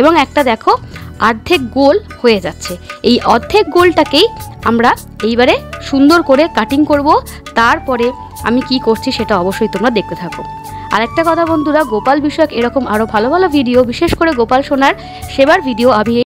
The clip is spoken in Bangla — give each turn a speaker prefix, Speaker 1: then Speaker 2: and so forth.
Speaker 1: এবং একটা দেখো অর্ধেক গোল হয়ে যাচ্ছে এই অর্ধেক গোলটাকেই আমরা এইবারে সুন্দর করে কাটিং করব তারপরে আমি কি করছি সেটা অবশ্যই তোমরা দেখতে থাকো আর একটা কথা বন্ধুরা গোপাল বিষয়ক এরকম আরও ভালো ভালো
Speaker 2: ভিডিও বিশেষ করে গোপাল সোনার সেবার ভিডিও আমি